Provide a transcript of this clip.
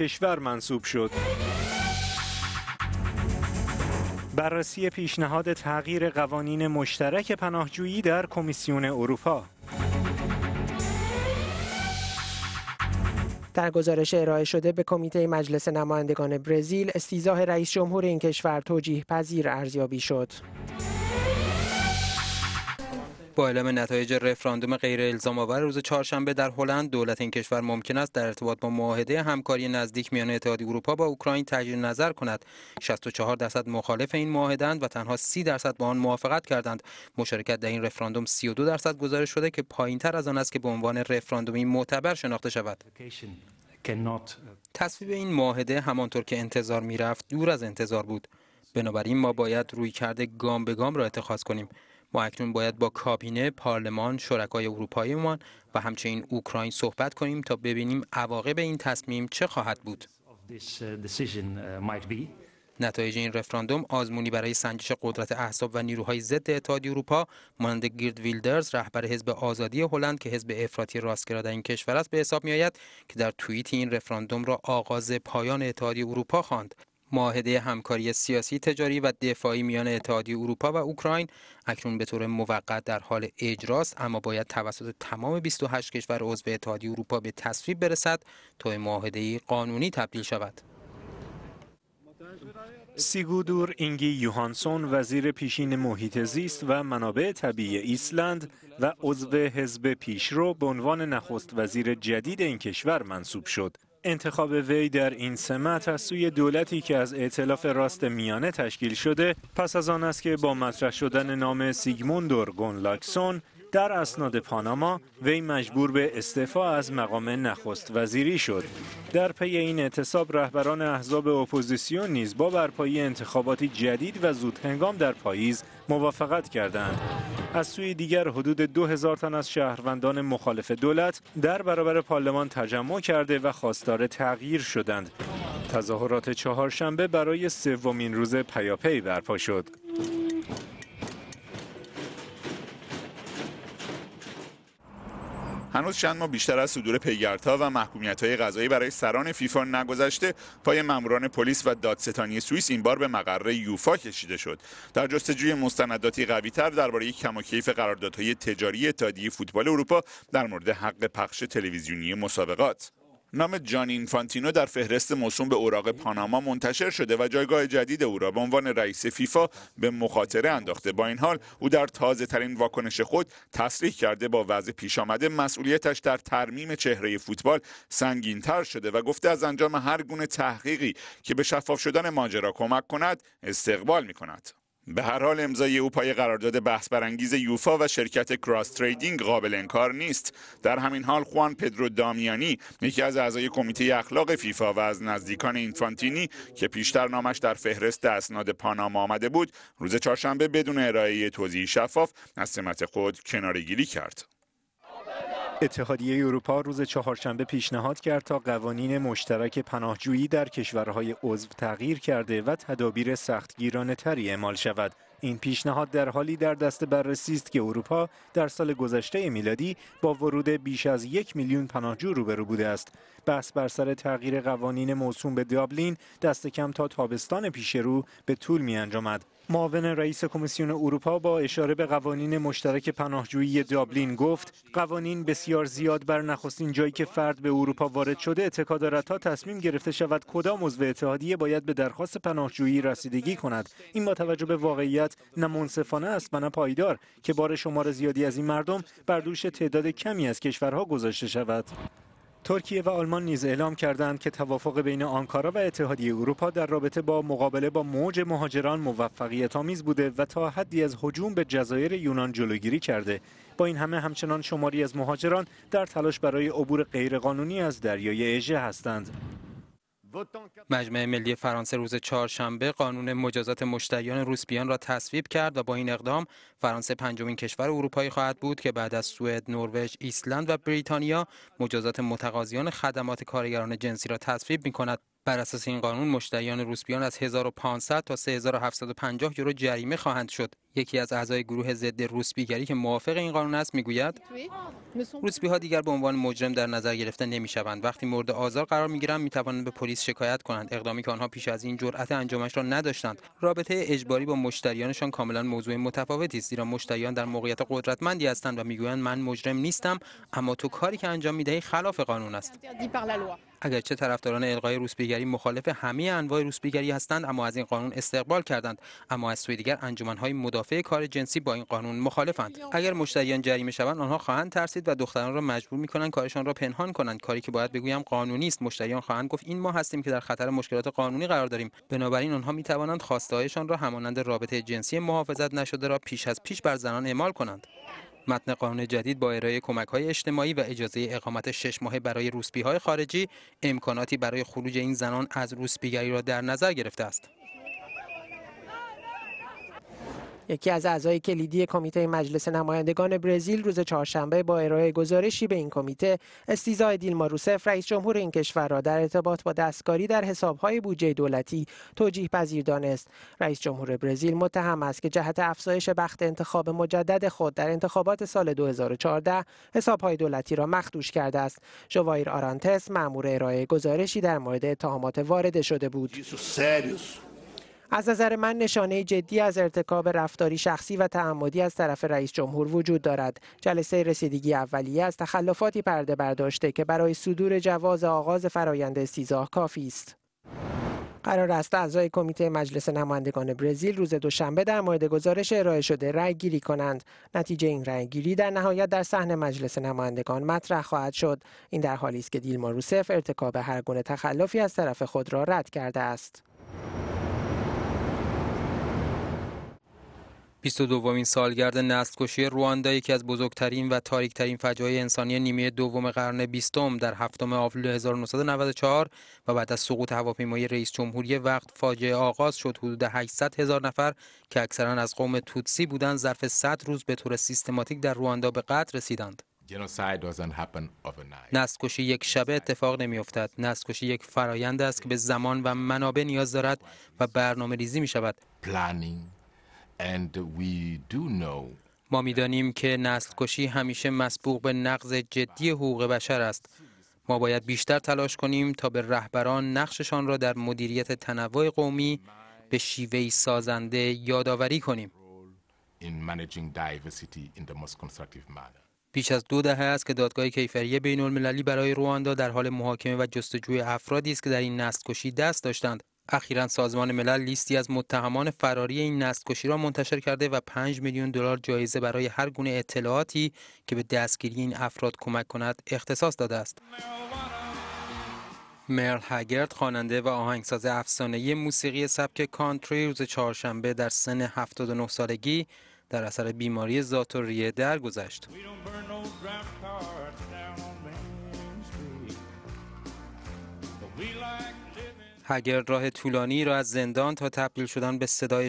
کشور منصوب شد. بررسی پیشنهاد تغییر قوانین مشترک پناهجویی در کمیسیون اروپا در گزارش ارائه شده به کمیته مجلس نمایندگان برزیل استیزاه رئیس جمهور این کشور توجیه پذیر ارزیابی شد. با اعلام نتایج رفراندوم غیر الزام آور روز چهارشنبه در هلند دولت این کشور ممکن است در ارتباط با معاهده همکاری نزدیک میان اتحادیه اروپا با اوکراین تجدید نظر کند 64 درصد مخالف این معاهده و تنها 30 درصد با آن موافقت کردند مشارکت در این رفراندوم 32 درصد گزارش شده که پایینتر از آن است که به عنوان رفراندومی معتبر شناخته شود تصویب این معاهده همانطور که انتظار میرفت دور از انتظار بود بنابراین ما باید روی کرده گام به گام را اتخاذ کنیم ما اکنون باید با کابینه پارلمان شرکای اروپاییمان و همچنین اوکراین صحبت کنیم تا ببینیم عواقب این تصمیم چه خواهد بود نتایج این رفراندوم آزمونی برای سنجش قدرت احزاب و نیروهای ضد اتحادی اروپا مانند گیرد ویلدرز رهبر حزب آزادی هلند که حزب افراطی راستگرا در این کشور است به حساب میآید که در توییت این رفراندوم را آغاز پایان اتحادیه اروپا خواند معاهده همکاری سیاسی تجاری و دفاعی میان اتحادیه اروپا و اوکراین اکنون به طور موقت در حال اجراست اما باید توسط تمام 28 کشور عضو اتحادیه اروپا به تصویب برسد تا معاهده قانونی تبدیل شود سیگودور اینگی یوهانسون وزیر پیشین محیط زیست و منابع طبیعی ایسلند و عضو حزب پیشرو به عنوان نخست وزیر جدید این کشور منصوب شد انتخاب وی در این سمت از سوی دولتی که از ائتلاف راست میانه تشکیل شده پس از آن است که با مطرح شدن نام سیگموندور گونلاکسون در اسناد پاناما وی مجبور به استعفا از مقام نخست وزیری شد در پی این اعتصاب رهبران احزاب اپوزیسیون نیز با برپایی انتخاباتی جدید و زود هنگام در پاییز موافقت کردند از سوی دیگر حدود 2000 تن از شهروندان مخالف دولت در برابر پارلمان تجمع کرده و خواستار تغییر شدند تظاهرات چهارشنبه برای سومین روز پیاپی برپا شد هنوز چند ماه بیشتر از صدور پیگردها و محکومیت‌های قضایی برای سران فیفا نگذشته پای ماموران پلیس و دادستانی سوئیس این بار به مقر یوفا کشیده شد در جستجوی مستنداتی قویتر درباره کم و کیف قراردادهای تجاری اتحادیه فوتبال اروپا در مورد حق پخش تلویزیونی مسابقات نام جان اینفانتینو در فهرست موسوم به اوراق پاناما منتشر شده و جایگاه جدید او را به عنوان رئیس فیفا به مخاطره انداخته با این حال او در تازه ترین واکنش خود تصریح کرده با وضع پیش آمده مسئولیتش در ترمیم چهره فوتبال سنگینتر شده و گفته از انجام هر گونه تحقیقی که به شفاف شدن ماجرا کمک کند استقبال می کند. به هر حال امضای او پای قرارداد بحث برانگیز یوفا و شرکت کراس تریدینگ قابل انکار نیست در همین حال خوان پدرو دامیانی یکی از اعضای کمیته اخلاق فیفا و از نزدیکان اینفانتینی که پیشتر نامش در فهرست اسناد پاناما آمده بود روز چهارشنبه بدون ارائه توضیح شفاف از سمت خود کنارگیری کرد اتحادیه اروپا روز چهارشنبه پیشنهاد کرد تا قوانین مشترک پناهجویی در کشورهای عضو تغییر کرده و تدابیر سختگیرانه تری اعمال شود. این پیشنهاد در حالی در دست بررسی است که اروپا در سال گذشته میلادی با ورود بیش از یک میلیون پناهجو روبرو بوده است. بحث بر سر تغییر قوانین موسوم به دابلین دست کم تا تابستان پیش رو به طول می انجامد. معاون رئیس کمیسیون اروپا با اشاره به قوانین مشترک پناهجویی دابلین گفت قوانین بسیار زیاد بر نخستین جایی که فرد به اروپا وارد شده اتکا دارد تا تصمیم گرفته شود کدام عضو اتحادیه باید به درخواست پناهجویی رسیدگی کند این با توجه به واقعیت نه منصفانه است و نه پایدار که بار شمار زیادی از این مردم بر دوش تعداد کمی از کشورها گذاشته شود ترکیه و آلمان نیز اعلام کردند که توافق بین آنکارا و اتحادیه اروپا در رابطه با مقابله با موج مهاجران موفقیت آمیز بوده و تا حدی از هجوم به جزایر یونان جلوگیری کرده با این همه همچنان شماری از مهاجران در تلاش برای عبور غیرقانونی از دریای اژه هستند مجمع ملی فرانسه روز چهارشنبه قانون مجازات مشتریان روسپیان را تصویب کرد و با این اقدام فرانسه پنجمین کشور اروپایی خواهد بود که بعد از سوئد، نروژ، ایسلند و بریتانیا مجازات متقاضیان خدمات کارگران جنسی را تصویب می کند. بر اساس این قانون مشتریان روسپیان از 1500 تا 3750 یورو جریمه خواهند شد. یکی از اعضای گروه ضد روسپیگری که موافق این قانون است میگوید روسپی ها دیگر به عنوان مجرم در نظر گرفته نمیشوند وقتی مورد آزار قرار می توانند به پلیس شکایت کنند اقدامی که آنها پیش از این جرأت انجامش را نداشتند رابطه اجباری با مشتریانشان کاملا موضوع متفاوتی است زیرا مشتریان در موقعیت قدرتمندی هستند و میگویند من مجرم نیستم اما تو کاری که انجام میدهی خلاف قانون است اگرچه طرفداران القای روسپیگری مخالف همه انواع روسپیگری هستند اما از این قانون استقبال کردند اما از سوی دیگر انجمنهای مدافع کار جنسی با این قانون مخالفند اگر مشتریان جریمه شوند آنها خواهند ترسید و دختران را مجبور میکنند کارشان را پنهان کنند کاری که باید بگویم قانونی است مشتریان خواهند گفت این ما هستیم که در خطر مشکلات قانونی قرار داریم بنابراین آنها میتوانند خواستههایشان را همانند رابطه جنسی محافظت نشده را پیش از پیش بر زنان اعمال کنند متن قانون جدید با ارائه کمک های اجتماعی و اجازه اقامت شش ماهه برای روسپی های خارجی امکاناتی برای خروج این زنان از روسپیگری را در نظر گرفته است. یکی از اعضای کلیدی کمیته مجلس نمایندگان برزیل روز چهارشنبه با ارائه گزارشی به این کمیته استیزای دیلما روسف رئیس جمهور این کشور را در ارتباط با دستکاری در حسابهای بودجه دولتی توجیه پذیر دانست رئیس جمهور برزیل متهم است که جهت افزایش بخت انتخاب مجدد خود در انتخابات سال 2014 حسابهای دولتی را مخدوش کرده است جوایر آرانتس مأمور ارائه گزارشی در مورد اتهامات وارده شده بود از نظر من نشانه جدی از ارتکاب رفتاری شخصی و تعمدی از طرف رئیس جمهور وجود دارد جلسه رسیدگی اولیه از تخلفاتی پرده برداشته که برای صدور جواز آغاز فرایند استیزاه کافی است قرار است اعضای کمیته مجلس نمایندگان برزیل روز دوشنبه در مورد گزارش ارائه شده رأی گیری کنند نتیجه این رأی گیری در نهایت در صحن مجلس نمایندگان مطرح خواهد شد این در حالی است که دیلما روسف ارتکاب هر تخلفی از طرف خود را رد کرده است 22 سالگرد کشی رواندا یکی از بزرگترین و تاریکترین فجایع انسانی نیمه دوم قرن بیستم در هفتم آوریل 1994 و بعد از سقوط هواپیمای رئیس جمهوری وقت فاجعه آغاز شد حدود 800 هزار نفر که اکثرا از قوم توتسی بودند ظرف 100 روز به طور سیستماتیک در رواندا به قتل رسیدند. نسلکشی یک شبه اتفاق نمیافتد نسلکشی یک فرایند است که به زمان و منابع نیاز دارد و برنامه ریزی می شود ما میدانیم که نسل کشی همیشه مسبوق به نقض جدی حقوق بشر است. ما باید بیشتر تلاش کنیم تا به رهبران نقششان را در مدیریت تنوع قومی به شیوهی سازنده یادآوری کنیم. بیش از دو دهه است که دادگاه کیفری بین المللی برای رواندا در حال محاکمه و جستجوی افرادی است که در این نسل کشی دست داشتند اخیرا سازمان ملل لیستی از متهمان فراری این نسل‌کشی را منتشر کرده و 5 میلیون دلار جایزه برای هر گونه اطلاعاتی که به دستگیری این افراد کمک کند اختصاص داده است. مرل هگرد خواننده و آهنگساز افسانه‌ای موسیقی سبک کانتری روز چهارشنبه در سن 79 سالگی در اثر بیماری زاتوریه درگذشت. هگر راه طولانی را از زندان تا تبدیل شدن به صدای